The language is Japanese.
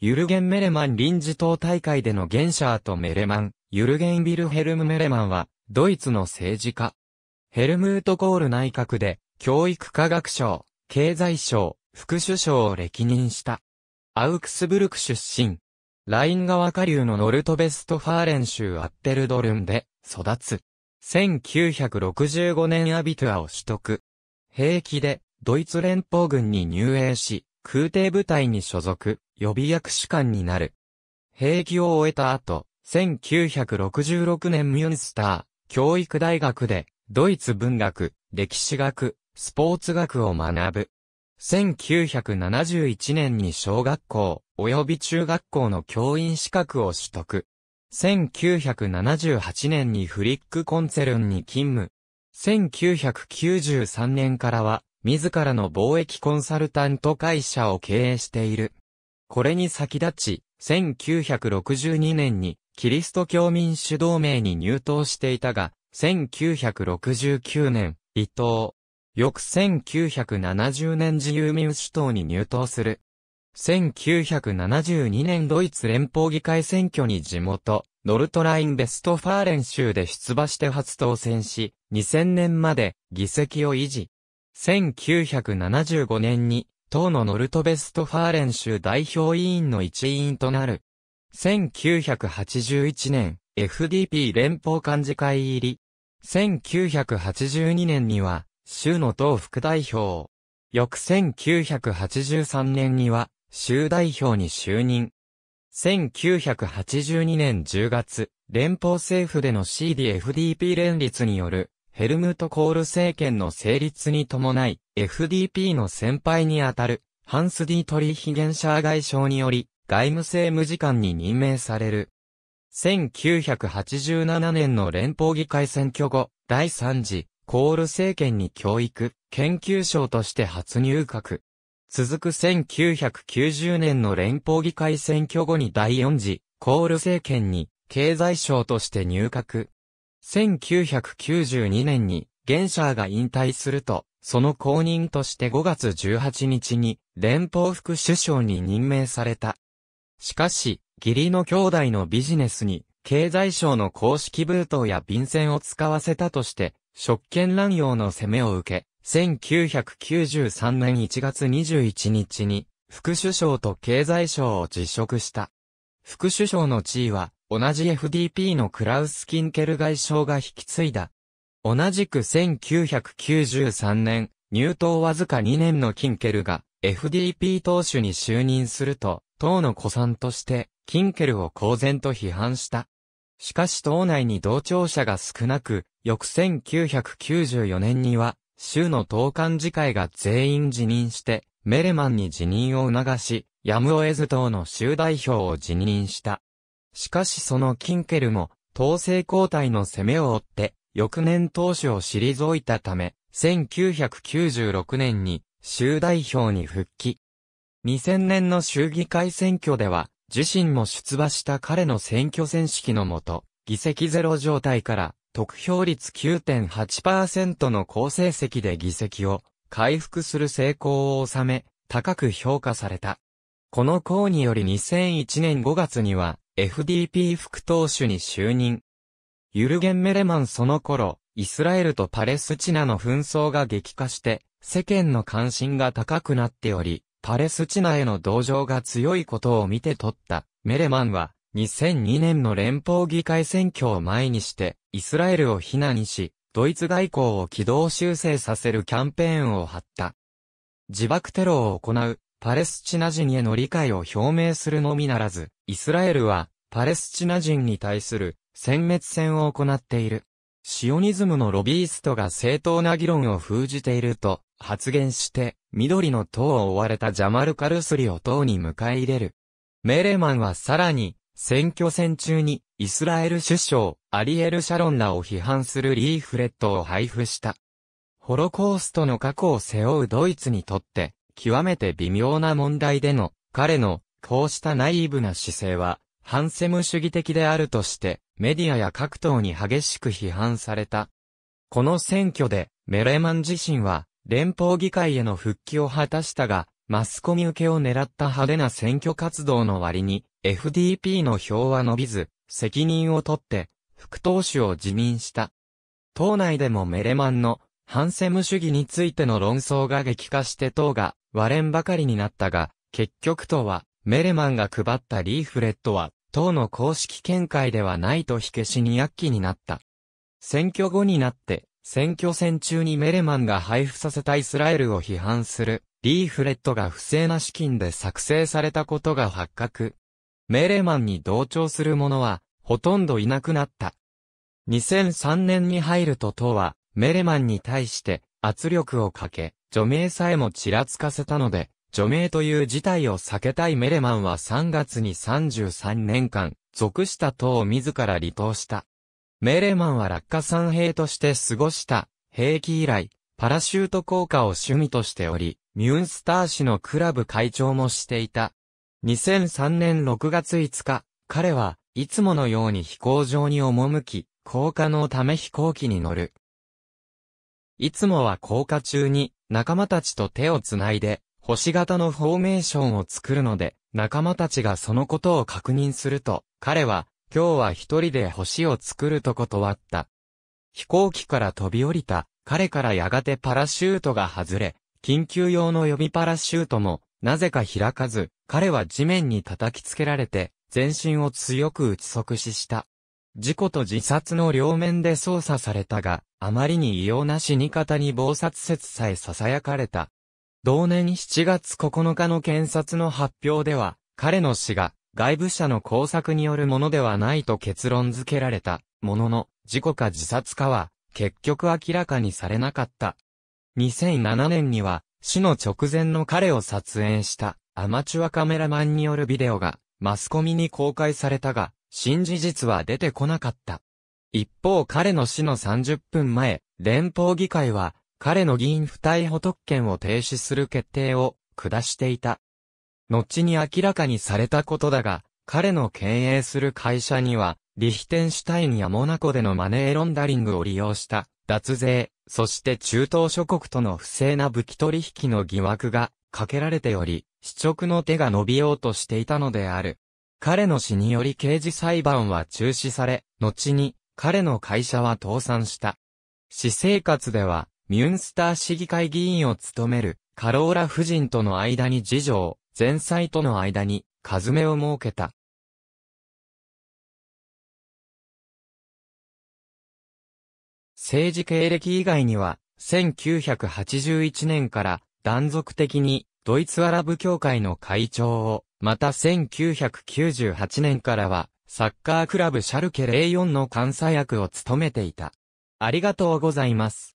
ユルゲン・メレマン臨時党大会でのゲンシャーとメレマン、ユルゲン・ビルヘルム・メレマンは、ドイツの政治家。ヘルムート・コール内閣で、教育科学省、経済省、副首相を歴任した。アウクスブルク出身。ライン川下流のノルトベストファーレン州アッテルドルンで育つ。1965年アビトゥアを取得。兵気でドイツ連邦軍に入営し、空挺部隊に所属。予備役士官になる。兵役を終えた後、1966年ミュンスター、教育大学で、ドイツ文学、歴史学、スポーツ学を学ぶ。1971年に小学校、及び中学校の教員資格を取得。1978年にフリックコンツェルンに勤務。1993年からは、自らの貿易コンサルタント会社を経営している。これに先立ち、1962年にキリスト教民主同盟に入党していたが、1969年、伊藤、翌1970年自由民主党に入党する。1972年ドイツ連邦議会選挙に地元、ノルトライン・ベストファーレン州で出馬して初当選し、2000年まで議席を維持。1975年に党のノルトベストファーレン州代表委員の一員となる。1981年、FDP 連邦幹事会入り。1982年には、州の党副代表。翌1983年には、州代表に就任。1982年10月、連邦政府での CDFDP 連立による、ヘルムト・コール政権の成立に伴い、FDP の先輩にあたる、ハンス・ディートリー・ヒゲンシャー外相により、外務政務次官に任命される。1987年の連邦議会選挙後、第3次、コール政権に教育、研究省として初入閣。続く1990年の連邦議会選挙後に第4次、コール政権に、経済省として入閣。1992年に、ゲンシャーが引退すると、その後任として5月18日に連邦副首相に任命された。しかし、義理の兄弟のビジネスに、経済省の公式封筒や便箋を使わせたとして、職権乱用の責めを受け、1993年1月21日に、副首相と経済省を辞職した。副首相の地位は、同じ FDP のクラウス・キンケル外相が引き継いだ、同じく1993年、入党わずか2年のキンケルが FDP 党首に就任すると、党の古参として、キンケルを公然と批判した。しかし党内に同調者が少なく、翌1994年には、州の党幹事会が全員辞任して、メレマンに辞任を促し、やむを得ず党の州代表を辞任した。しかしそのキンケルも、党勢交代の攻めを追って、翌年当主を退いたため、1996年に州代表に復帰。2000年の州議会選挙では、自身も出馬した彼の選挙戦式のもと、議席ゼロ状態から、得票率9.8%の好成績で議席を回復する成功を収め、高く評価された。この項により2001年5月には、FDP 副党首に就任。ユルゲン・メレマンその頃、イスラエルとパレスチナの紛争が激化して、世間の関心が高くなっており、パレスチナへの同情が強いことを見て取った、メレマンは、2002年の連邦議会選挙を前にして、イスラエルを非難し、ドイツ外交を軌道修正させるキャンペーンを張った。自爆テロを行う、パレスチナ人への理解を表明するのみならず、イスラエルは、パレスチナ人に対する殲滅戦を行っている。シオニズムのロビーストが正当な議論を封じていると発言して、緑の党を追われたジャマル・カルスリを党に迎え入れる。メレマンはさらに、選挙戦中に、イスラエル首相、アリエル・シャロンらを批判するリーフレットを配布した。ホロコーストの過去を背負うドイツにとって、極めて微妙な問題での、彼の、こうしたナイーブな姿勢は、ハンセム主義的であるとして、メディアや各党に激しく批判された。この選挙で、メレマン自身は、連邦議会への復帰を果たしたが、マスコミ受けを狙った派手な選挙活動の割に、FDP の票は伸びず、責任を取って、副党首を辞任した。党内でもメレマンの、ハンセム主義についての論争が激化して党が割れんばかりになったが、結局党はメレマンが配ったリーフレットは、党の公式見解ではないと火消しに躍起になった。選挙後になって、選挙戦中にメレマンが配布させたイスラエルを批判する、リーフレットが不正な資金で作成されたことが発覚。メレマンに同調する者は、ほとんどいなくなった。2003年に入ると党は、メレマンに対して、圧力をかけ、除名さえもちらつかせたので、除名という事態を避けたいメレマンは3月に33年間、属した党を自ら離党した。メレマンは落下三兵として過ごした、兵器以来、パラシュート効果を趣味としており、ミュンスター市のクラブ会長もしていた。2003年6月5日、彼はいつものように飛行場に赴き、降下のため飛行機に乗る。いつもは降下中に仲間たちと手をつないで星型のフォーメーションを作るので、仲間たちがそのことを確認すると、彼は、今日は一人で星を作ると断った。飛行機から飛び降りた、彼からやがてパラシュートが外れ、緊急用の予備パラシュートも、なぜか開かず、彼は地面に叩きつけられて、全身を強く打ち即死した。事故と自殺の両面で操作されたが、あまりに異様な死に方に謀殺説さえ囁かれた。同年7月9日の検察の発表では、彼の死が外部者の工作によるものではないと結論付けられた、ものの、事故か自殺かは、結局明らかにされなかった。2007年には、死の直前の彼を撮影したアマチュアカメラマンによるビデオがマスコミに公開されたが、新事実は出てこなかった。一方彼の死の30分前、連邦議会は彼の議員不逮捕特権を停止する決定を下していた。後に明らかにされたことだが、彼の経営する会社には、リヒテンシュタインやモナコでのマネーロンダリングを利用した脱税、そして中東諸国との不正な武器取引の疑惑がかけられており、死直の手が伸びようとしていたのである。彼の死により刑事裁判は中止され、後に彼の会社は倒産した。私生活ではミュンスター市議会議員を務める、カローラ夫人との間に次女前妻との間に、カズメを設けた。政治経歴以外には、1981年から断続的にドイツアラブ協会の会長を、また1998年からは、サッカークラブシャルケ04の監査役を務めていた。ありがとうございます。